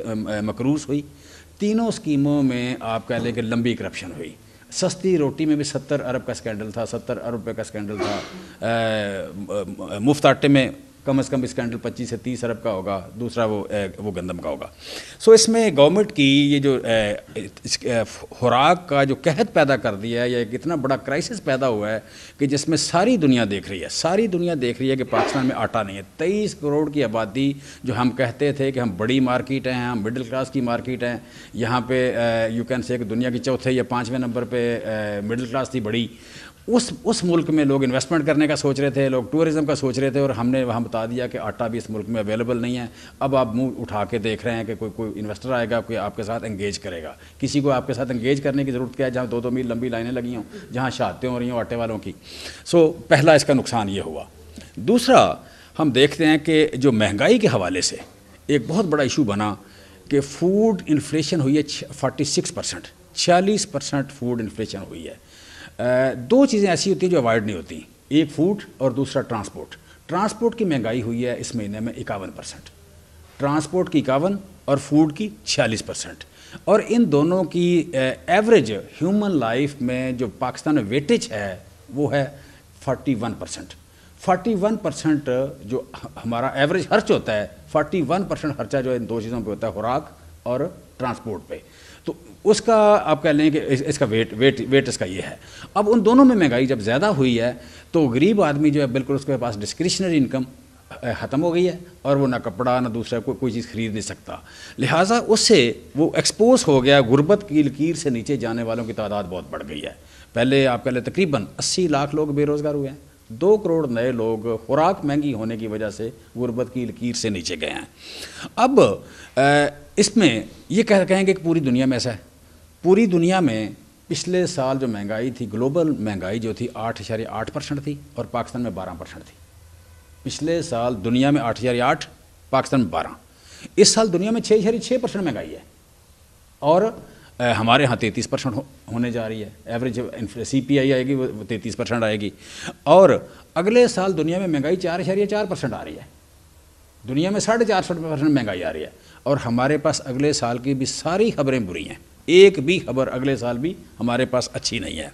मकरूज हुई तीनों स्कीमों में आप कह लें कि लंबी करप्शन हुई सस्ती रोटी में भी सत्तर अरब का स्कैंडल था सत्तर अरब रुपये का स्कैंडल था मुफ्त आटे में कम से कम इसका हैंडल पच्चीस से तीस अरब का होगा दूसरा वो वो गंदम का होगा सो so, इसमें गवर्नमेंट की ये जो खुराक का जो कहत पैदा कर दिया है या एक इतना बड़ा क्राइसिस पैदा हुआ है कि जिसमें सारी दुनिया देख रही है सारी दुनिया देख रही है कि पाकिस्तान में आटा नहीं है तेईस करोड़ की आबादी जो हम कहते थे कि हम बड़ी मार्केट हैं हम मिडिल क्लास की मार्केट हैं यहाँ पे यू कैन से दुनिया की चौथे या पाँचवें नंबर पर मिडिल क्लास थी बड़ी उस उस मुल्क में लोग इन्वेस्टमेंट करने का सोच रहे थे लोग टूरिज़्म का सोच रहे थे और हमने वहाँ बता दिया कि आटा भी इस मुल्क में अवेलेबल नहीं है अब आप मुंह उठा के देख रहे हैं कि कोई कोई इन्वेस्टर आएगा कोई आपके साथ एंगेज करेगा किसी को आपके साथ एंगेज करने की ज़रूरत क्या है जहाँ दो दो मील लंबी लाइनें लगी हों जहाँ शहादतें हो रही हों आटे वालों की सो पहला इसका नुकसान ये हुआ दूसरा हम देखते हैं कि जो महंगाई के हवाले से एक बहुत बड़ा इशू बना कि फूड इन्फ्लेशन हुई है फोर्टी सिक्स परसेंट छियालीस परसेंट फूड इन्फ्लेशन हुई है दो चीज़ें ऐसी होती हैं जो अवॉइड नहीं होती एक फूड और दूसरा ट्रांसपोर्ट ट्रांसपोर्ट की महंगाई हुई है इस महीने में इक्यावन परसेंट ट्रांसपोर्ट की इक्यावन और फूड की छियालीस परसेंट और इन दोनों की एवरेज ह्यूमन लाइफ में जो पाकिस्तान में वेटेज है वो है forty one percent forty one percent जो हमारा एवरेज खर्च होता है फोर्टी वन परसेंट खर्चा जो इन दो चीज़ों पे होता है खुराक और ट्रांसपोर्ट पे उसका आप कह लें कि इसका वेट वेट वेट इसका ये है अब उन दोनों में महंगाई जब ज़्यादा हुई है तो गरीब आदमी जो है बिल्कुल उसके पास डिस्क्रिशनरी इनकम ख़त्म हो गई है और वो ना कपड़ा ना दूसरा को, कोई चीज़ खरीद नहीं सकता लिहाजा उससे वो एक्सपोज हो गया गुर्बत की लकीर से नीचे जाने वालों की तादाद बहुत बढ़ गई है पहले आप कह लें तकरीबन अस्सी लाख लोग बेरोज़गार हुए हैं दो करोड़ नए लोग खुराक महंगी होने की वजह से गुर्बत की लकीर से नीचे गए हैं अब इसमें ये कह कहेंगे कि पूरी दुनिया में ऐसा है पूरी दुनिया में पिछले साल जो महंगाई थी ग्लोबल महंगाई जो थी आठ हजारी आठ परसेंट थी और पाकिस्तान में बारह परसेंट थी पिछले साल दुनिया में आठ हजारी आठ पाकिस्तान में बारह इस साल दुनिया में छः इशारे छः परसेंट महंगाई है और हमारे यहाँ तैंतीस परसेंट होने जा रही है एवरेज सी पी आई आएगी वो तैंतीस परसेंट आएगी और अगले साल दुनिया में महंगाई चार हजारी चार परसेंट आ रही है दुनिया में साढ़े चार सौ परसेंट महंगाई आ रही है और हमारे पास अगले साल की भी सारी खबरें बुरी हैं एक भी खबर अगले साल भी हमारे पास अच्छी नहीं है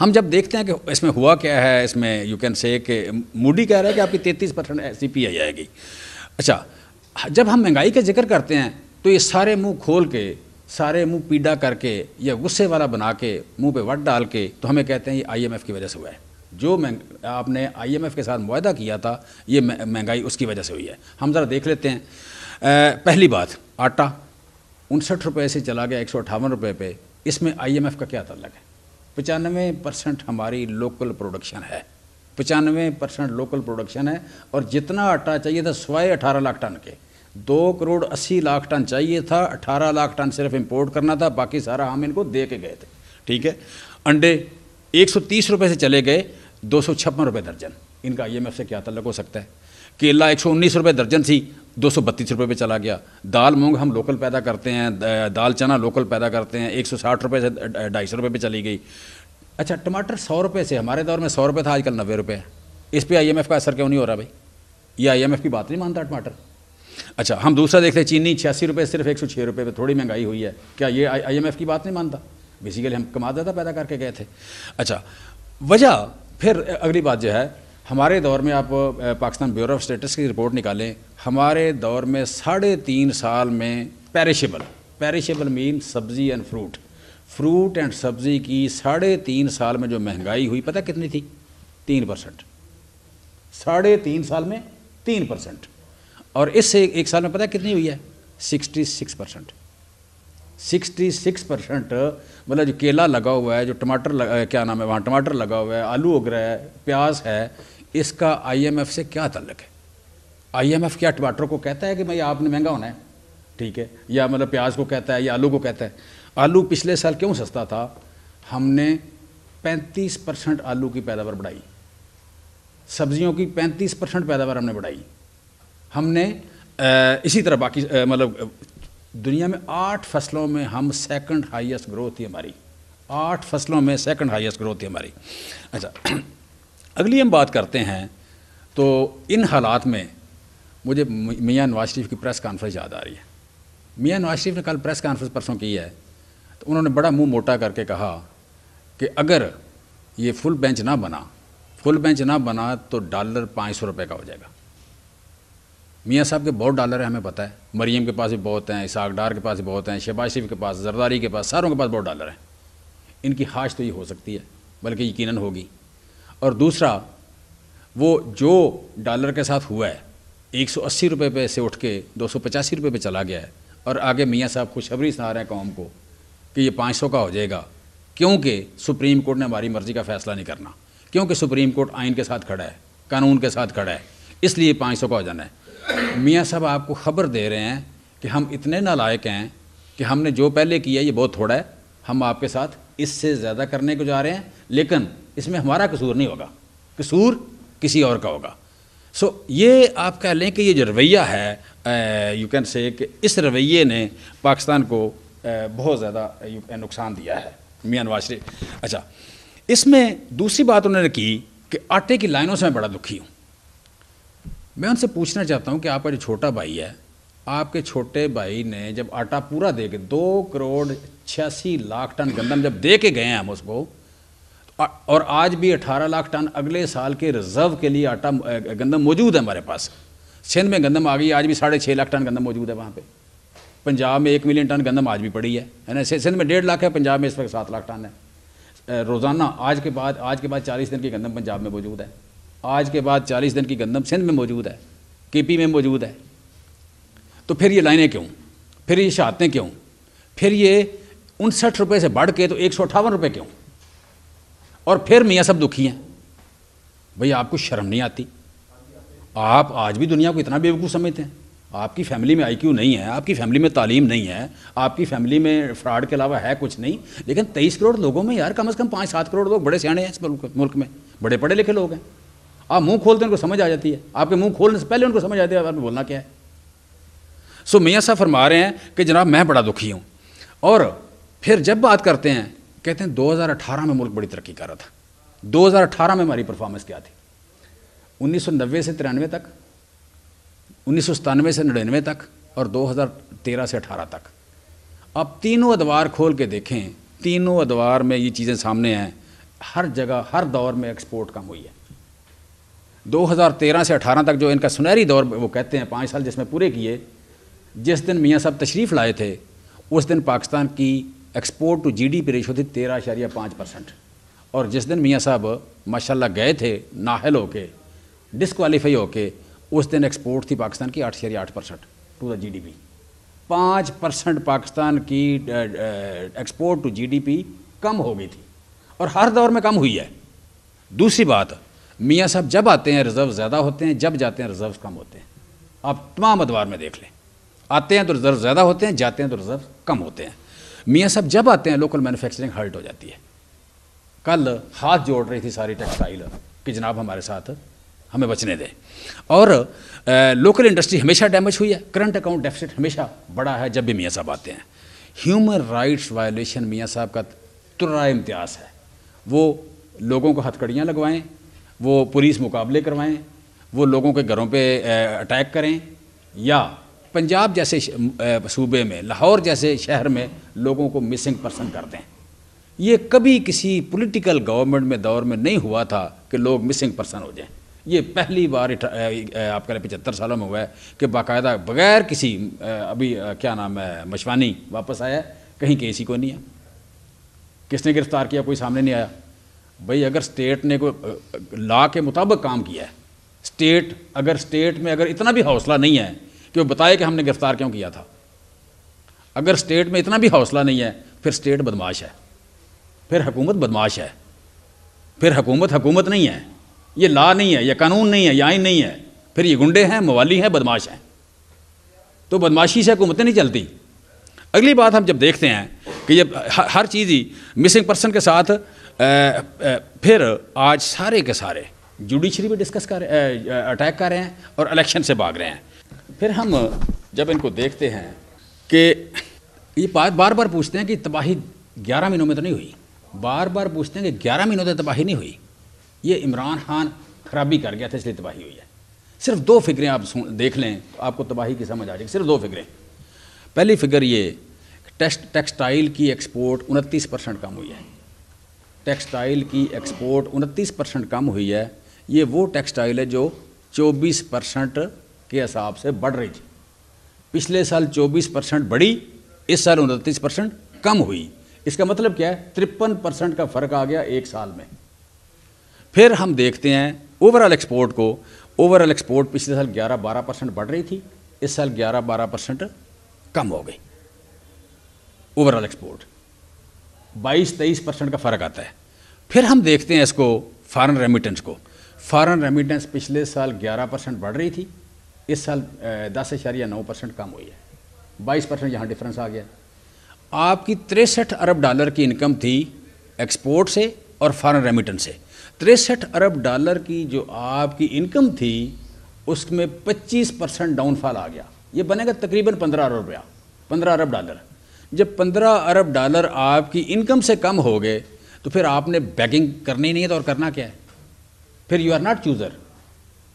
हम जब देखते हैं कि इसमें हुआ क्या है इसमें यू कैन से कि मूडी कह रहा है कि आपकी तैंतीस परसेंट सी पी आई आएगी अच्छा जब हम महंगाई का जिक्र करते हैं तो ये सारे मुंह खोल के सारे मुंह पीड़ा करके या गुस्से वाला बना के मुंह पे वट डाल के तो हमें कहते हैं ये आईएमएफ की वजह से हुआ है जो आपने आईएमएफ के साथ मुआदा किया था ये महंगाई उसकी वजह से हुई है हम ज़रा देख लेते हैं आ, पहली बात आटा उनसठ रुपये से चला गया एक सौ अट्ठावन रुपये पे इसमें आईएमएफ का क्या तल्लक है पचानवे परसेंट हमारी लोकल प्रोडक्शन है पचानवे परसेंट लोकल प्रोडक्शन है और जितना आटा चाहिए था सवाए अठारह लाख टन के दो करोड़ अस्सी लाख टन चाहिए था अठारह लाख टन सिर्फ इम्पोर्ट करना था बाकी सारा हम इनको दे के गए थे ठीक है अंडे एक सौ तीस रुपये से चले गए दो सौ छप्पन रुपये दर्जन इनका आई एम एफ से क्या तल्लक हो सकता है केला एक सौ उन्नीस रुपये दर्जन थी दो सौ बत्तीस रुपये पर चला गया दाल मूंग हम लोकल पैदा करते हैं दाल चना लोकल पैदा करते हैं एक सौ साठ रुपये से ढाई सौ रुपये पर चली गई अच्छा टमाटर सौ रुपये से हमारे दौर में सौ रुपये था आजकल नब्बे रुपये है इस पर एफ का असर क्यों नहीं हो रहा भाई ये एफ़ की बात नहीं मानता टमाटर अच्छा हम दूसरा देखते हैं चीनी छियासी रुपये सिर्फ एक सौ छः रुपये पर थोड़ी महंगाई हुई है क्या ये एफ़ की बात नहीं मानता बेसिकली हम कमा ज़्यादा पैदा करके गए थे अच्छा वजह फिर अगली बात जो है हमारे दौर में आप पाकिस्तान ब्यूरो ऑफ स्टेटस की रिपोर्ट निकालें हमारे दौर में साढ़े तीन साल में पैरिशेबल पैरिशेबल मीन सब्ज़ी एंड फ्रूट फ्रूट एंड सब्ज़ी की साढ़े तीन साल में जो महंगाई हुई पता कितनी थी तीन परसेंट साढ़े तीन साल में तीन परसेंट और इससे एक साल में पता कितनी हुई है सिक्सटी सिक्स परसेंट 66 परसेंट मतलब जो केला लगा हुआ है जो टमाटर लगा, क्या नाम है वहाँ टमाटर लगा हुआ है आलू उग रहा है प्याज है इसका आईएमएफ से क्या तल्लक है आईएमएफ क्या टमाटर को कहता है कि भाई आपने महंगा होना है ठीक है या मतलब प्याज को कहता है या आलू को कहता है आलू पिछले साल क्यों सस्ता था हमने 35 परसेंट आलू की पैदावार बढ़ाई सब्जियों की 35 परसेंट पैदावार हमने बढ़ाई हमने इसी तरह बाकी मतलब दुनिया में आठ फसलों में हम सेकंड हाईएस्ट ग्रोथ थी हमारी आठ फसलों में सेकंड हाईएस्ट ग्रोथ थी हमारी अच्छा अगली हम बात करते हैं तो इन हालात में मुझे मियाँ नवाज शरीफ की प्रेस कॉन्फ्रेंस याद आ रही है मियाँ नवाज शरीफ ने कल प्रेस कॉन्फ्रेंस परसों की है तो उन्होंने बड़ा मुंह मोटा करके कहा कि अगर ये फुल बेंच ना बना फुल बेंच ना बना तो डॉलर पाँच सौ रुपये का हो जाएगा मियाँ साहब के बहुत डॉलर हैं हमें पता है मरीम के पास भी बहुत हैं इसाक डार के पास भी बहुत हैं शहबाज शरीफ के पास जरदारी के पास सारों के पास बहुत डॉलर हैं इनकी हाश तो ये हो सकती है बल्कि यकीन होगी और दूसरा वो जो डॉलर के साथ हुआ है एक सौ अस्सी रुपये पे से उठ के दो सौ पचासी रुपये पे चला गया है और आगे मियाँ साहब खुशखबरी सुना रहे हैं कौम को कि ये पाँच सौ का हो जाएगा क्योंकि सुप्रीम कोर्ट ने हमारी मर्ज़ी का फ़ैसला नहीं करना क्योंकि सुप्रीम कोर्ट आइन के साथ खड़ा है कानून के साथ खड़ा है इसलिए पाँच सौ का हो जाना है मियाँ साहब आपको ख़बर दे रहे हैं कि हम इतने नालायक हैं कि हमने जो पहले किया ये बहुत थोड़ा है हम आपके साथ इससे ज़्यादा करने को जा रहे हैं लेकिन इसमें हमारा कसूर नहीं होगा कसूर किसी और का होगा सो so, ये आप कह लें कि ये जो रवैया है यू कैन से कि इस रवैये ने पाकिस्तान को बहुत ज़्यादा नुकसान दिया है मियाँ नवाज शरीफ अच्छा इसमें दूसरी बात उन्होंने की कि आटे की लाइनों से मैं बड़ा दुखी हूँ मैं उनसे पूछना चाहता हूँ कि आपका जो छोटा भाई है आपके छोटे भाई ने जब आटा पूरा दे के दो करोड़ छियासी लाख टन गंदम जब दे के गए हैं हम उसको और आज भी 18 लाख टन अगले साल के रिजर्व के लिए आटा गंदम मौजूद है हमारे पास सिंध में गंदम आ गई आज भी साढ़े छः लाख टन गंदम मौजूद है वहाँ पे पंजाब में एक मिलियन टन गंदम आज भी पड़ी है है ना सिंध में डेढ़ लाख है पंजाब में इस वक्त सात लाख टन है रोज़ाना आज के बाद आज के बाद चालीस दिन की गंदम पंजाब में मौजूद है आज के बाद चालीस दिन की गंदम सिंध में मौजूद है पी में मौजूद है तो फिर ये लाइनें क्यों फिर ये शहादतें क्यों फिर ये उनसठ रुपये से बढ़ के तो एक सौ अठावन रुपये क्यों और फिर मियाँ सब दुखी हैं भैया आपको शर्म नहीं आती आप आज भी दुनिया को इतना बेवकूफ़ समझते हैं आपकी फैमिली में आईक्यू नहीं है आपकी फैमिली में तालीम नहीं है आपकी फैमिली में फ्रॉड के अलावा है कुछ नहीं लेकिन तेईस करोड़ लोगों में यार कम अज़ कम पाँच सात करोड़ लोग बड़े सियाने हैं इस मुल्क में बड़े पढ़े लिखे लोग हैं आप मुंह खोलते हैं उनको समझ आ जाती है आपके मुंह खोलने से पहले उनको समझ आ जाती है आपने बोलना क्या है सो मियाँ साहब फरमा रहे हैं कि जनाब मैं बड़ा दुखी हूँ और फिर जब बात करते हैं कहते हैं 2018 में मुल्क बड़ी तरक्की कर रहा था 2018 में हमारी परफॉर्मेंस क्या थी 1990 से तिरानवे तक उन्नीस से नड़िनवे तक और 2013 से 18 तक आप तीनों अदवार खोल के देखें तीनों अदवार में ये चीज़ें सामने हैं हर जगह हर दौर में एक्सपोर्ट कम हुई है 2013 से 18 तक जो इनका सुनहरी दौर वो कहते हैं पाँच साल जिसमें पूरे किए जिस दिन मियाँ साहब तशरीफ़ लाए थे उस दिन पाकिस्तान की export to G D P ratio थी तेरह अशारिया पाँच परसेंट और जिस दिन मियाँ साहब माशाल्लाह गए थे नाहल होके डिसक्वालीफाई होके उस दिन एक्सपोर्ट थी पाकिस्तान की आठ अशारिया आठ percent to the G D P पाँच परसेंट पाकिस्तान की export to G D P कम हो गई थी और हर दौर में कम हुई है दूसरी बात मियाँ साहब जब आते हैं रिजर्व ज़्यादा होते हैं जब जाते हैं रिजर्व कम होते हैं आप तमाम अदवार में देख लें आते हैं तो रिजर्व ज़्यादा होते हैं जाते हैं तो रिजर्व कम होते हैं मियाँ साहब जब आते हैं लोकल मैनुफैक्चरिंग हर्ट हो जाती है कल हाथ जोड़ रही थी सारी टेक्सटाइल कि जनाब हमारे साथ हमें बचने दें और ए, लोकल इंडस्ट्री हमेशा डैमेज हुई है करंट अकाउंट डेफिसिट हमेशा बड़ा है जब भी मियाँ साहब आते हैं ह्यूमन राइट्स वायलेशन मियाँ साहब का तुरा इम्तियाज़ है वो लोगों को हथकड़ियाँ लगवाएं वो पुलिस मुकाबले करवाएं वो लोगों के घरों पे अटैक करें या पंजाब जैसे सूबे में लाहौर जैसे शहर में लोगों को मिसिंग पर्सन कर दें ये कभी किसी पॉलिटिकल गवर्नमेंट में दौर में नहीं हुआ था कि लोग मिसिंग पर्सन हो जाएं ये पहली बार आप कह रहे पचहत्तर सालों में हुआ है कि बाकायदा बगैर किसी अभी क्या नाम है मशवानी वापस आया कहीं केसी को नहीं है किसने गिरफ्तार किया कोई सामने नहीं आया भाई अगर स्टेट ने कोई ला के मुताबिक काम किया है स्टेट अगर स्टेट में अगर इतना भी हौसला नहीं है कि वो बताए कि हमने गिरफ्तार क्यों किया था अगर स्टेट में इतना भी हौसला नहीं है फिर स्टेट बदमाश है फिर हुकूमत बदमाश है फिर हुकूमत हुकूमत नहीं है ये ला नहीं है यह कानून नहीं है यह नहीं है फिर ये गुंडे हैं मवाली हैं बदमाश हैं तो बदमाशी से हुकूमतें नहीं चलती अगली बात हम जब देखते हैं कि ये हर चीज़ ही मिसिंग पर्सन के साथ फिर आज सारे के सारे जुडिशरी भी डिस्कस कर अटैक कर रहे हैं और इलेक्शन से भाग रहे हैं फिर हम जब इनको देखते हैं कि ये बात बार बार पूछते हैं कि तबाही ग्यारह महीनों में तो नहीं हुई बार बार पूछते हैं कि ग्यारह महीनों तक तबाही नहीं हुई ये इमरान खान खराबी कर गया था इसलिए तबाही हुई है सिर्फ दो फिक्रें आप देख लें आपको तबाही की समझ आ जाएगी सिर्फ दो फिक्रें पहली फिक्र ये टेक्सटाइल की एक्सपोर्ट उनतीस परसेंट कम हुई है टेक्सटाइल की एक्सपोर्ट उनतीस परसेंट कम हुई है ये वो टेक्सटाइल है जो चौबीस परसेंट के हिसाब से बढ़ रही थी पिछले साल चौबीस परसेंट बढ़ी इस साल उनतीस परसेंट कम हुई इसका मतलब क्या है तिरपन परसेंट का फ़र्क आ गया एक साल में फिर हम देखते हैं ओवरऑल एक्सपोर्ट को ओवरऑल एक्सपोर्ट पिछले साल 11-12 परसेंट बढ़ रही थी इस साल 11-12 परसेंट कम हो गई ओवरऑल एक्सपोर्ट बाईस तेईस परसेंट का फ़र्क आता है फिर हम देखते हैं इसको फॉरेन रेमिटेंस को फॉरेन रेमिटेंस पिछले साल 11 परसेंट बढ़ रही थी इस साल दस या नौ परसेंट कम हुई है बाईस परसेंट यहाँ डिफरेंस आ गया आपकी तिरसठ अरब डॉलर की इनकम थी एक्सपोर्ट से और फॉरेन रेमिटेंस से तिरसठ अरब डॉलर की जो आपकी इनकम थी उसमें 25 परसेंट डाउनफॉल आ गया ये बनेगा तकरीबन 15 अरब रुपया 15 अरब डॉलर जब पंद्रह अरब डॉलर आपकी इनकम से कम हो गए तो फिर आपने बैगिंग करनी नहीं है तो और करना क्या है फिर यू आर नॉट चूज़र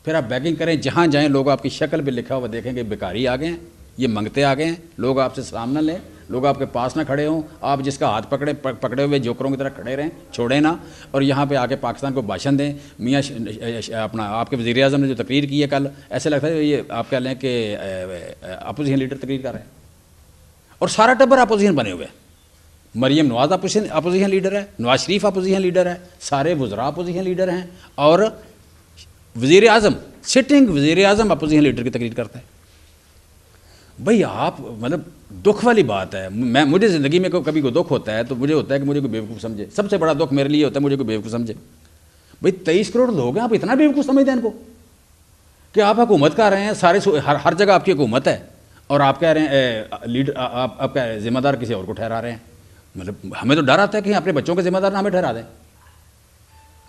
फिर आप बैगिंग करें जहाँ जाएँ लोग आपकी शक्ल पर लिखा हुआ देखेंगे बेकारी आ गए हैं ये मंगते आ गए हैं लोग आपसे सामना ना लें लोग आपके पास ना खड़े हों आप जिसका हाथ पकड़े पकड़े हुए जोकरों की तरह खड़े रहें छोड़ें ना और यहाँ पे आके पाकिस्तान को भाषण दें मियाँ अपना आपके वज़ी अजम ने जो तकरीर की है कल ऐसे लगता है ये आप कह लें कि अपोजिशन लीडर तकरीर कर रहे हैं और सारा टब्बर अपोजिशन बने हुए हैं Maryam Nawaz opposition opposition leader है नवाज शरीफ अपोजिशन लीडर है सारे वजरा अपोजिशन लीडर हैं और वजीर अजम सिटिंग वजीर अजम अपोजिशन लीडर की तकरीर करता है भाई आप मतलब दुख वाली बात है मैं मुझे ज़िंदगी में को, कभी कोई दुख होता है तो मुझे होता है कि मुझे कोई बेवकूफ़ समझे सबसे बड़ा दुख मेरे लिए होता है मुझे कोई बेवकूफ़ समझे भाई तेईस करोड़ लोग हैं आप इतना बेवकूफ़ समझते हैं इनको कि आप हुकूमत कर रहे हैं सारे हर हर जगह आपकी हुकूमत है और आप कह रहे हैं लीडर आप आप कह जिम्मेदार किसी और को ठहरा रहे हैं मतलब हमें तो डर आता है कि अपने बच्चों के जिम्मेदार ना हमें ठहरा दें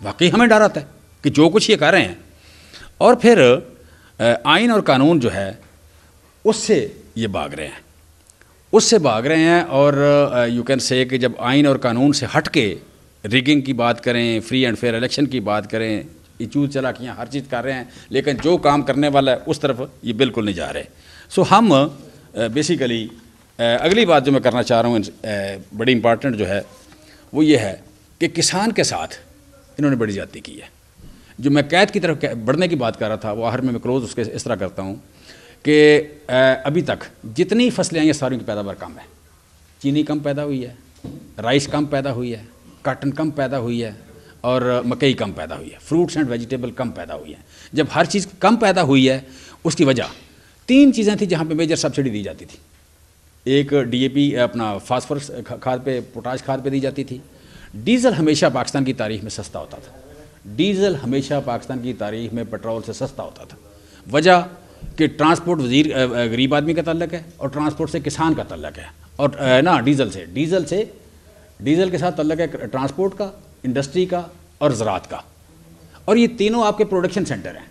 वाकई हमें डर आता है कि जो कुछ ये कर रहे हैं और फिर आइन और कानून जो है उससे ये भाग रहे हैं उससे भाग रहे हैं और यू कैन से कि जब आइन और कानून से हट के रिगिंग की बात करें फ्री एंड फेयर इलेक्शन की बात करें चला कि हर चीज़ कर रहे हैं लेकिन जो काम करने वाला है उस तरफ ये बिल्कुल नहीं जा रहे सो हम बेसिकली uh, uh, अगली बात जो मैं करना चाह रहा हूँ uh, बड़ी इम्पॉर्टेंट जो है वो ये है कि किसान के साथ इन्होंने बड़ी ज़्यादा की है जो मैं कैद की तरफ बढ़ने की बात कर रहा था वो आखिर में मैं क्लोज उसके इस तरह करता हूँ कि अभी तक जितनी फसलें आई हैं सारी की पैदावार कम है चीनी कम पैदा हुई है राइस कम पैदा हुई है काटन कम पैदा हुई है और मकई कम पैदा हुई है फ्रूट्स एंड वेजिटेबल कम पैदा हुई है जब हर चीज़ कम पैदा हुई है उसकी वजह तीन चीज़ें थी जहाँ पे मेजर सब्सिडी दी जाती थी एक डीएपी अपना फास्फोरस खाद पे पोटाश खाद पे दी जाती थी डीजल हमेशा पाकिस्तान की तारीख में सस्ता होता था डीजल हमेशा पाकिस्तान की तारीख में पेट्रोल से सस्ता होता था वजह कि ट्रांसपोर्ट वजीर गरीब आदमी का तल्लक है और ट्रांसपोर्ट से किसान का तल्लक है और ना डीजल से डीजल से डीजल के साथ तल्लक है ट्रांसपोर्ट का इंडस्ट्री का और ज़रात का और ये तीनों आपके प्रोडक्शन सेंटर हैं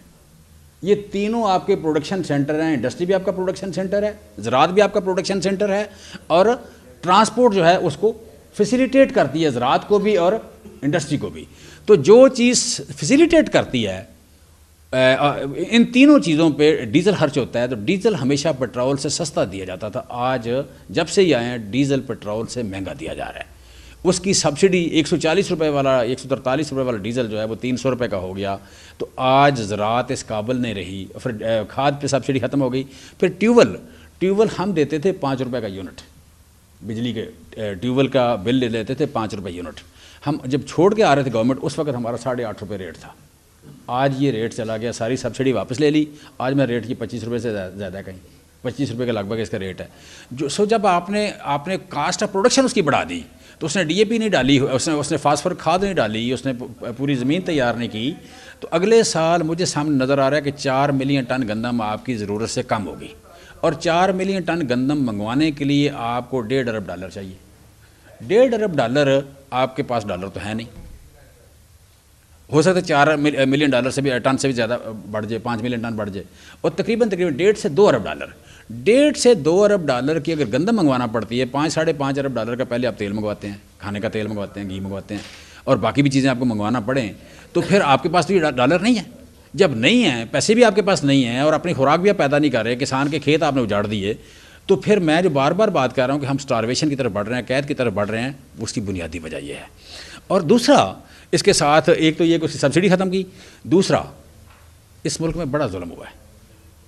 ये तीनों आपके प्रोडक्शन सेंटर हैं इंडस्ट्री भी आपका प्रोडक्शन सेंटर है ज़रात भी आपका प्रोडक्शन सेंटर है और ट्रांसपोर्ट जो है उसको फैसिलिटेट करती है ज़रात को भी और इंडस्ट्री को भी तो जो चीज़ फैसिलिटेट करती है इन तीनों चीज़ों पे डीजल खर्च होता है तो डीजल हमेशा पेट्रोल से सस्ता दिया जाता था आज जब से ही आए हैं डीजल पेट्रोल से महंगा दिया जा रहा है उसकी सब्सिडी एक सौ चालीस रुपये वाला एक सौ तरतालीस रुपये वाला डीजल जो है वो तीन सौ रुपये का हो गया तो आज ज़रात इस काबल नहीं रही फिर खाद पे सब्सिडी ख़त्म हो गई फिर ट्यूबल ट्यूबल हम देते थे पाँच रुपये का यूनिट बिजली के ट्यूबल का बिल ले लेते थे पाँच रुपये यूनिट हम जब छोड़ के आ रहे थे गवर्नमेंट उस वक्त हमारा साढ़े आठ रुपये रेट था आज ये रेट चला गया सारी सब्सिडी वापस ले ली आज मैं रेट की पच्चीस रुपये से ज़्यादा कहीं पच्चीस रुपये के लगभग इसका रेट है जो सो जब आपने आपने कास्ट ऑफ प्रोडक्शन उसकी बढ़ा दी तो उसने पी नहीं डाली उसने उसने फास्फर खाद नहीं डाली उसने पूरी ज़मीन तैयार नहीं की तो अगले साल मुझे सामने नज़र आ रहा है कि चार मिलियन टन गंदम आपकी ज़रूरत से कम होगी और चार मिलियन टन गंदम मंगवाने के लिए आपको डेढ़ अरब डॉलर चाहिए डेढ़ अरब डॉलर आपके पास डॉलर तो है नहीं हो सकता है चार मिलियन डॉलर से भी टन से भी ज़्यादा बढ़ जाए पाँच मिलियन टन बढ़ जाए और तकरीबन तकरीबन डेढ़ से दो अरब डॉलर डेढ़ से दो अरब डॉलर की अगर गंदम मंगवाना पड़ती है पाँच साढ़े पाँच अरब डॉलर का पहले आप तेल मंगवाते हैं खाने का तेल मंगवाते हैं घी मंगवाते हैं और बाकी भी चीज़ें आपको मंगवाना पड़ें तो फिर आपके पास तो ये डॉलर नहीं है जब नहीं है पैसे भी आपके पास नहीं है और अपनी खुराक भी आप पैदा नहीं कर रहे किसान के खेत आपने उजाड़ दिए तो फिर मैं जो बार बार बात कर रहा हूँ कि हम स्टारवेशन की तरफ बढ़ रहे हैं कैद की तरफ बढ़ रहे हैं उसकी बुनियादी वजह यह है और दूसरा इसके साथ एक तो ये कि सब्सिडी ख़त्म की दूसरा इस मुल्क में बड़ा जुल्म हुआ है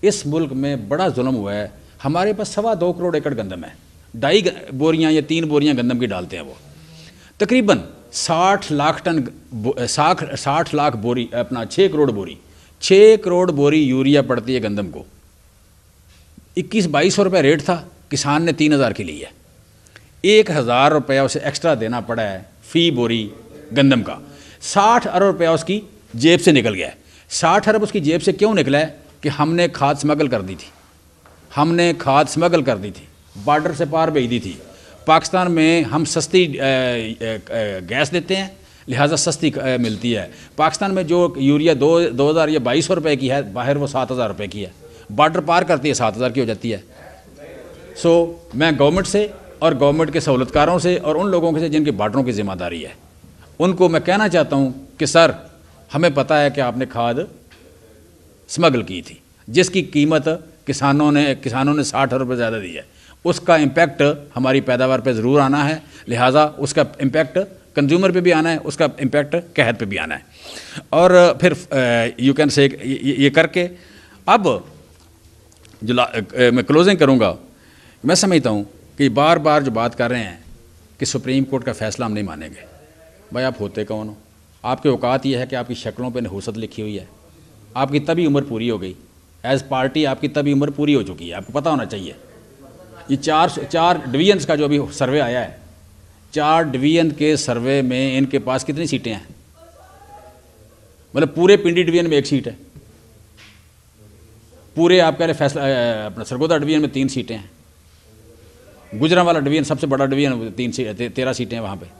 इस मुल्क में बड़ा जुल्म हुआ है हमारे पास सवा दो करोड़ एकड़ गंदम है ढाई बोरियां या तीन बोरियां गंदम की डालते हैं वो तकरीबन साठ लाख टन साठ साठ लाख बोरी अपना छः करोड़ बोरी छः करोड़ बोरी यूरिया पड़ती है गंदम को इक्कीस बाईस सौ रुपये रेट था किसान ने तीन हज़ार की ली है एक हज़ार रुपया उसे एक्स्ट्रा देना पड़ा है फ़ी बोरी गंदम का साठ अरब रुपया उसकी जेब से निकल गया है साठ अरब उसकी जेब से क्यों निकला है कि हमने खाद स्मगल कर दी थी हमने खाद स्मगल कर दी थी बॉर्डर से पार भेज दी थी पाकिस्तान में हम सस्ती गैस देते हैं लिहाजा सस्ती मिलती है पाकिस्तान में जो यूरिया दो दो हज़ार या बाईस सौ रुपये की है बाहर वो सात हज़ार रुपये की है बॉर्डर पार करती है सात हज़ार की हो जाती है सो so, मैं गवर्नमेंट से और गवर्नमेंट के सहूलतकारों से और उन लोगों से जिनके बॉर्डरों की जिम्मेदारी है उनको मैं कहना चाहता हूँ कि सर हमें पता है कि आपने खाद स्मगल की थी जिसकी कीमत किसानों ने किसानों ने साठ रुपये ज़्यादा दी है उसका इम्पैक्ट हमारी पैदावार पे ज़रूर आना है लिहाजा उसका इम्पैक्ट कंज्यूमर पे भी आना है उसका इम्पैक्ट कहत पे भी आना है और फिर यू कैन से ये करके अब जो मैं क्लोजिंग करूँगा मैं समझता हूँ कि बार बार जो बात कर रहे हैं कि सुप्रीम कोर्ट का फैसला हम नहीं मानेंगे भाई आप होते कौन हो आपके औकात यह है कि आपकी शक्लों पर नहूसत लिखी हुई है आपकी तभी उम्र पूरी हो गई एज पार्टी आपकी तभी उम्र पूरी हो चुकी है आपको पता होना चाहिए ये चार चार डिवीजन्स का जो अभी सर्वे आया है चार डिवीजन के सर्वे में इनके पास कितनी सीटें हैं मतलब पूरे पिंडी डिवीजन में एक सीट है पूरे आप कह रहे फैसला अपना सरगोदा डिवीजन में तीन सीटें हैं गुजरा वाला डिवीजन सबसे बड़ा डिवीजन तीन सी, ते, तेरह सीटें हैं वहाँ पर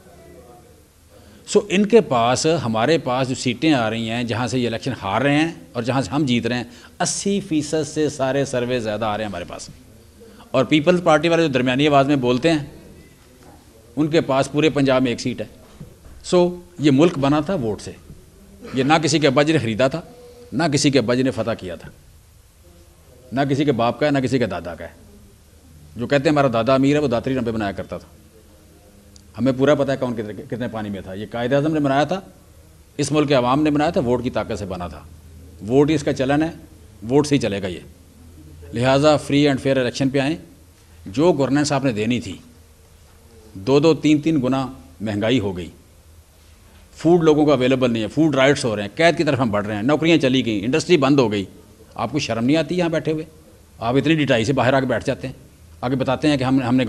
सो इनके पास हमारे पास जो सीटें आ रही हैं जहाँ से ये इलेक्शन हार रहे हैं और जहाँ से हम जीत रहे हैं अस्सी फ़ीसद से सारे सर्वे ज़्यादा आ रहे हैं हमारे पास और पीपल्स पार्टी वाले जो दरमियानी आवाज़ में बोलते हैं उनके पास पूरे पंजाब में एक सीट है सो ये मुल्क बना था वोट से ये ना किसी के अब्बा जी ने ख़रीदा था ना किसी के अब्बा ने फतह किया था ना किसी के बाप का है ना किसी के दादा का है जो कहते हैं हमारा दादा अमीर है वो दात्री रंपे बनाया करता था हमें पूरा पता है कौन कितने कितने पानी में था ये कायद अजम ने बनाया था इस मुल्क के आवाम ने बनाया था वोट की ताकत से बना था वोट ही इसका चलन है वोट से ही चलेगा ये लिहाजा फ्री एंड फेयर इलेक्शन पे आएँ जो गवर्नेंस आपने देनी थी दो दो तीन तीन गुना महंगाई हो गई फूड लोगों को अवेलेबल नहीं है फूड राइट्स हो रहे हैं कैद की तरफ हम बढ़ रहे हैं नौकरियाँ चली गई इंडस्ट्री बंद हो गई आपको शर्म नहीं आती यहाँ बैठे हुए आप इतनी डिटाई से बाहर आके बैठ जाते हैं आगे बताते हैं कि हम हमने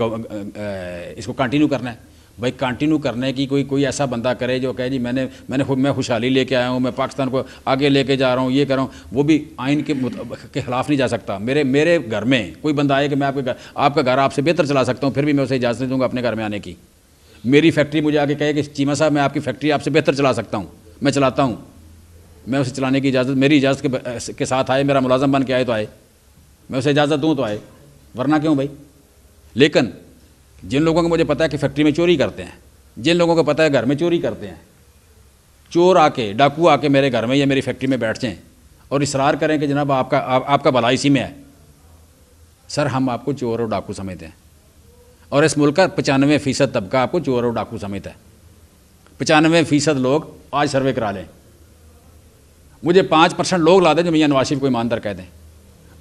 इसको कंटिन्यू करना है भाई कंटिन्यू करने की कोई कोई ऐसा बंदा करे जो कहे जी मैंने मैंने खुद मैं खुशहाली लेके आया हूँ मैं पाकिस्तान को आगे लेके जा रहा हूँ ये कर रहा हूँ वो भी आइन के के खिलाफ नहीं जा सकता मेरे मेरे घर में कोई बंदा आए कि मैं आपके घर आपका घर आपसे बेहतर चला सकता हूँ फिर भी मैं उसे इजाज़त नहीं दूँगा अपने घर में आने की मेरी फैक्ट्री मुझे आगे कहे कि चीमा साहब मैं आपकी फैक्ट्री आपसे बेहतर चला सकता हूँ मैं चलाता हूँ मैं उसे चलाने की इजाज़त मेरी इजाज़त के साथ आए मेरा मुलाजम बन के आए तो आए मैं उसे इजाज़त दूँ तो आए वरना क्यों भाई लेकिन जिन लोगों को मुझे पता है कि फैक्ट्री में चोरी करते हैं जिन लोगों को पता है घर में चोरी करते हैं चोर आके डाकू आके मेरे घर में या मेरी फैक्ट्री में बैठ जाएँ और इसरार करें कि जनाब आपका आप, आपका भला इसी में है सर हम आपको चोर और डाकू समेत हैं और इस मुल्क का पचानवे फ़ीसद तबका आपको चोर और डाकू समेत है पचानवे फ़ीसद लोग आज सर्वे करा लें मुझे पाँच परसेंट लोग ला दें जो मियाँ नवाज को ईमानदार कह दें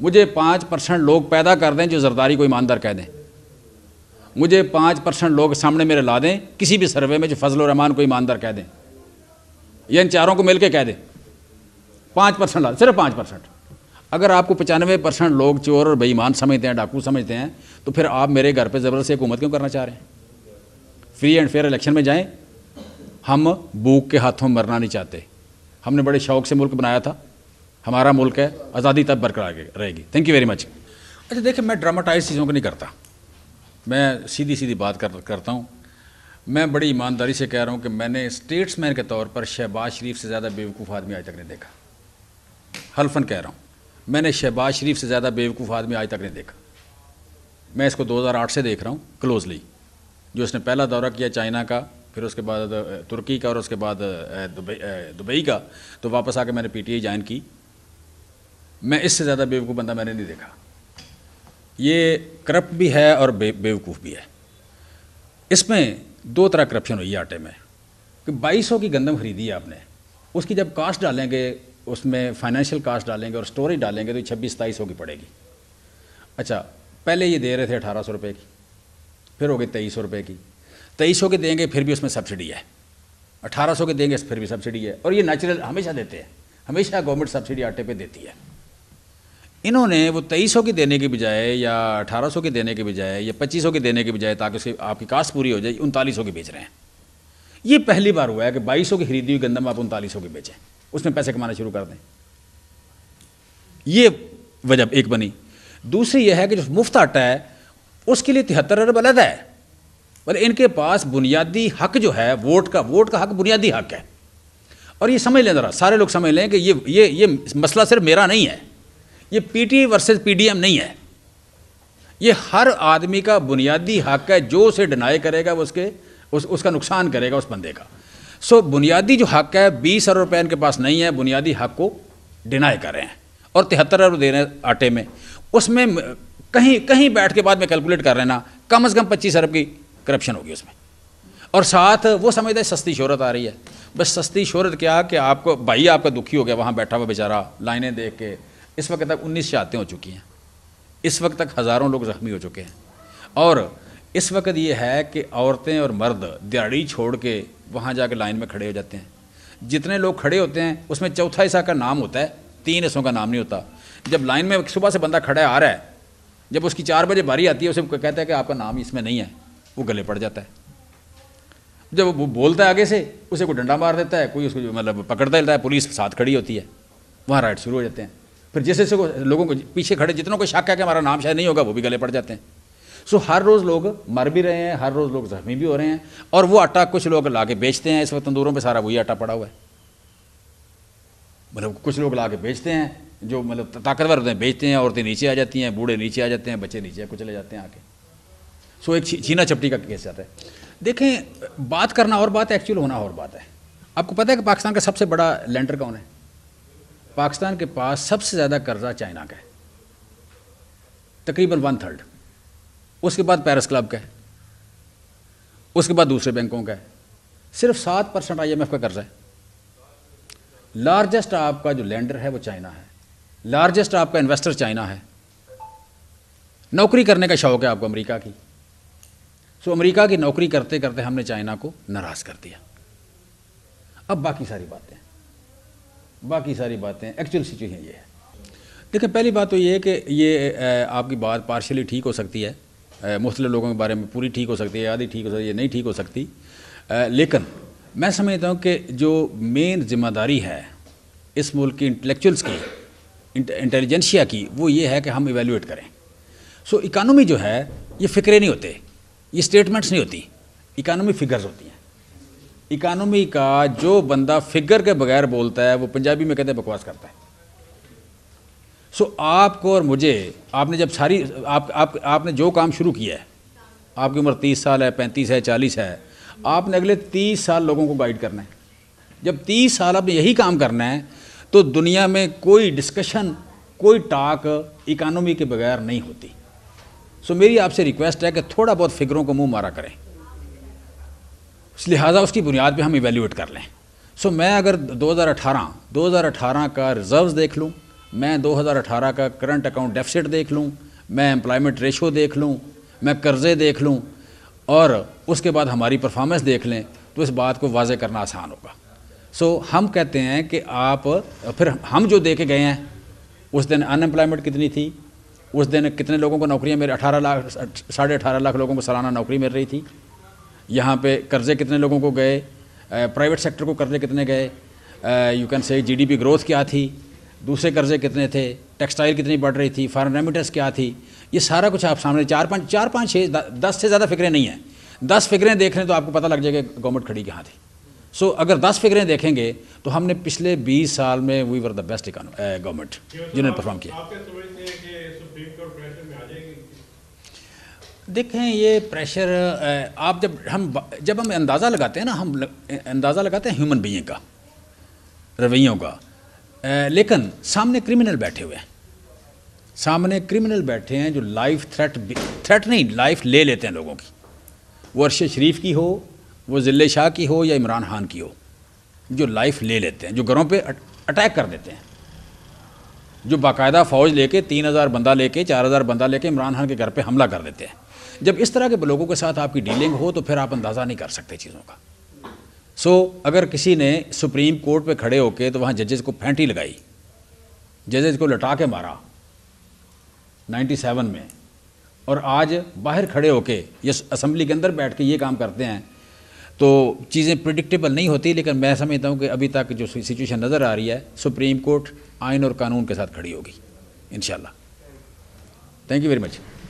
मुझे पाँच परसेंट लोग पैदा कर दें जो जरदारी को ईमानदार कह दें मुझे पाँच परसेंट लोग सामने मेरे ला दें किसी भी सर्वे में जो फजल रहमान को ईमानदार कह दें या इन चारों को मिल के कह दें पाँच परसेंट ला सिर्फ पाँच परसेंट अगर आपको पचानवे परसेंट लोग चोर और बेईमान समझते हैं डाकू समझते हैं तो फिर आप मेरे घर पर ज़बरदस्ती हुकूमत क्यों करना चाह रहे हैं फ्री एंड फेयर इलेक्शन में जाएँ हम भूख के हाथों मरना नहीं चाहते हमने बड़े शौक से मुल्क बनाया था हमारा मुल्क है आज़ादी तब बरकरार रहेगी थैंक यू वेरी मच अच्छा देखिए मैं ड्रामाटाइज चीज़ों को नहीं करता मैं सीधी सीधी बात कर करता हूँ मैं बड़ी ईमानदारी से कह रहा हूँ कि मैंने स्टेट्समैन के तौर पर शहबाज शरीफ से ज़्यादा बेवकूफ़ आदमी आज तक नहीं देखा हल्फन कह रहा हूँ मैंने शहबाज शरीफ से ज़्यादा बेवकूफ़ आदमी आज तक नहीं देखा मैं इसको 2008 से देख रहा हूँ क्लोजली जो उसने पहला दौरा किया चाइना का फिर उसके बाद तुर्की का और उसके बाद दुबई का तो वापस आके मैंने पी ज्वाइन की मैं इससे ज़्यादा बेवकूफ़ बंदा मैंने नहीं देखा ये करप्ट भी है और बे बेवकूफ़ भी है इसमें दो तरह करप्शन हुई है आटे में कि 2200 की गंदम खरीदी है आपने उसकी जब कास्ट डालेंगे उसमें फाइनेंशियल कास्ट डालेंगे और स्टोरेज डालेंगे तो छब्बीस सताईस की पड़ेगी अच्छा पहले ये दे रहे थे अठारह सौ रुपये की फिर हो गई तेईस सौ रुपये की तेईस सौ के देंगे फिर भी उसमें सब्सिडी है अठारह सौ के देंगे फिर भी सब्सिडी है और ये नेचुरल हमेशा देते हैं हमेशा गवर्नमेंट सब्सिडी आटे पे देती है इन्होंने वो तेईस की देने के बजाय या अठारह की देने के बजाय या पच्चीस की देने के बजाय ताकि उसकी आपकी कास्ट पूरी हो जाए उनतालीस की बेच रहे हैं ये पहली बार हुआ है कि बाईस की खरीदी हुई गंदम आप उनतालीस की बेचें उसमें पैसे कमाना शुरू कर दें ये वजह एक बनी दूसरी यह है कि जो मुफ्त आटा है उसके लिए तिहत्तर अरब अलग है पर इनके पास बुनियादी हक जो है वोट का वोट का हक बुनियादी हक है और ये समझ लें ज़रा सारे लोग समझ लें कि ये ये ये मसला सिर्फ मेरा नहीं है ये पीटी वर्सेस पीडीएम नहीं है ये हर आदमी का बुनियादी हक है जो उसे डिनाई करेगा वो उसके उस उसका नुकसान करेगा उस बंदे का सो बुनियादी जो हक है बीस अरब रुपये इनके पास नहीं है बुनियादी हक को डिनाई कर रहे हैं और तिहत्तर अरब दे रहे हैं आटे में उसमें कहीं कहीं बैठ के बाद में कैलकुलेट कर रहे ना कम अज़ कम पच्चीस अरब की करप्शन होगी उसमें और साथ वो समझता है सस्ती शहरत आ रही है बस सस्ती शहरत क्या कि आपको भाई आपका दुखी हो गया वहाँ बैठा हुआ बेचारा लाइनें देख के इस वक्त तक उन्नीस शहादतें हो चुकी हैं इस वक्त तक हज़ारों लोग ज़ख्मी हो चुके हैं और इस वक्त ये है कि औरतें और मर्द दिहाड़ी छोड़ के वहाँ जा लाइन में खड़े हो जाते हैं जितने लोग खड़े होते हैं उसमें चौथा हिस्सा का नाम होता है तीन हिस्सों का नाम नहीं होता जब लाइन में सुबह से बंदा खड़ा आ रहा है जब उसकी चार बजे बारी आती है उसे कहता है कि आपका नाम इसमें नहीं है वो गले पड़ जाता है जब वो बोलता है आगे से उसे कोई डंडा मार देता है कोई उसको मतलब पकड़ता रहता है पुलिस साथ खड़ी होती है वहाँ राइड शुरू हो जाते हैं फिर जैसे जैसे लोगों को पीछे खड़े जितनों को शक है कि हमारा नाम शायद नहीं होगा वो भी गले पड़ जाते हैं सो हर रोज़ लोग मर भी रहे हैं हर रोज़ लोग जख्मी भी हो रहे हैं और वो आटा कुछ लोग ला के बेचते हैं इस वक्त तंदूरों पर सारा वही आटा पड़ा हुआ है मतलब कुछ लोग ला के बेचते हैं जो मतलब ताकतवर होते हैं बेचते हैं औरतें नीचे आ जाती हैं बूढ़े नीचे आ जाते हैं बच्चे नीचे कुचले जाते हैं आके सो एक छीना चपटी का केस जाता है देखें बात करना और बात है एक्चुअल होना और बात है आपको पता है कि पाकिस्तान का सबसे बड़ा लेंडर कौन है पाकिस्तान के पास सबसे ज़्यादा कर्जा चाइना का है तकरीबन वन थर्ड उसके बाद पैरिस क्लब का है उसके बाद दूसरे बैंकों का है सिर्फ सात परसेंट आई का कर्जा है लार्जेस्ट आपका जो लैंडर है वो चाइना है लार्जेस्ट आपका इन्वेस्टर चाइना है नौकरी करने का शौक है आपको अमेरिका की सो अमेरिका की नौकरी करते करते हमने चाइना को नाराज़ कर दिया अब बाकी सारी बातें बाकी सारी बातें एक्चुअल सिचुएशन ये है देखिए पहली बात तो ये है कि ये आपकी बात पार्शली ठीक हो सकती है मुस्लिम लोगों के बारे में पूरी ठीक हो सकती है आधी ठीक हो सकती है नहीं ठीक हो सकती लेकिन मैं समझता हूँ कि जो मेन जिम्मेदारी है इस मुल्क की इंटेलेक्चुअल्स की इंटेलिजेंशिया की वो ये है कि हम इवेलुएट करें सो so, इकानमी जो है ये फ़िक्रे नहीं होते ये स्टेटमेंट्स नहीं होती इकानमी फिगर्स होती हैं इकानमी का जो बंदा फिगर के बगैर बोलता है वो पंजाबी में कहते बकवास करता है सो so, आपको और मुझे आपने जब सारी आप, आप आपने जो काम शुरू किया है आपकी उम्र तीस साल है पैंतीस है चालीस है आपने अगले तीस साल लोगों को गाइड करना है जब तीस साल आपने यही काम करना है तो दुनिया में कोई डिस्कशन कोई टाक इकानमी के बगैर नहीं होती सो so, मेरी आपसे रिक्वेस्ट है कि थोड़ा बहुत फिक्रों को मुंह मारा करें लिहाजा उसकी बुनियाद पर हम इवेल्यूट कर लें सो so, मैं अगर 2018 2018 का रिज़र्व्स देख लूँ मैं 2018 का करंट अकाउंट डेफिसिट देख लूँ मैं एम्प्लॉयमेंट रेशो देख लूँ मैं कर्ज़े देख लूँ और उसके बाद हमारी परफॉर्मेंस देख लें तो इस बात को वाजह करना आसान होगा सो so, हम कहते हैं कि आप फिर हम जो देखे गए हैं उस दिन अनएम्प्लॉयमेंट कितनी थी उस दिन कितने लोगों को नौकरियाँ मेरे अठारह लाख साढ़े अठारह लाख लोगों को सालाना नौकरी मिल रही थी यहाँ पे कर्जे कितने लोगों को गए प्राइवेट सेक्टर को कर्जे कितने गए you can say GDP growth क्या थी दूसरे कर्जे कितने थे टेक्सटाइल कितनी बढ़ रही थी फॉरन रेमिटेंस क्या थी ये सारा कुछ आप सामने चार पाँच चार पाँच छः दस से ज़्यादा फिक्रें नहीं हैं दस फिक्रें देख रहे हैं तो आपको पता लग जाएगा गवर्नमेंट खड़ी कहाँ थी सो so, अगर दस फिक्रें देखेंगे तो हमने पिछले बीस साल में we were the best government जिन्होंने परफॉर्म किया देखें ये प्रेशर आप जब हम जब हम अंदाज़ा लगाते हैं ना हम अंदाज़ा लगाते हैं ह्यूमन बींग का रवैयों का लेकिन सामने क्रिमिनल बैठे हुए हैं सामने क्रिमिनल बैठे हैं जो लाइफ थ्रेट थ्रेट नहीं लाइफ ले लेते हैं लोगों की वो अरशद शरीफ की हो वो जिले शाह की हो या इमरान खान की हो जो लाइफ ले लेते हैं जो घरों पे अटैक कर देते हैं जो बाकायदा फ़ौज लेके तीन हज़ार बंदा लेके चार हज़ार बंदा लेके इमरान खान के घर पे हमला कर देते हैं जब इस तरह के लोगों के साथ आपकी डीलिंग हो तो फिर आप अंदाज़ा नहीं कर सकते चीज़ों का सो so, अगर किसी ने सुप्रीम कोर्ट पे खड़े होके तो वहाँ जजेस को फेंटी लगाई जजेस को लटा के मारा 97 में और आज बाहर खड़े होके ये असम्बली के अंदर बैठ के ये काम करते हैं तो चीज़ें प्रिडिक्टेबल नहीं होती लेकिन मैं समझता हूँ कि अभी तक जो सिचुएशन नज़र आ रही है सुप्रीम कोर्ट आइन और कानून के साथ खड़ी होगी इन थैंक यू वेरी मच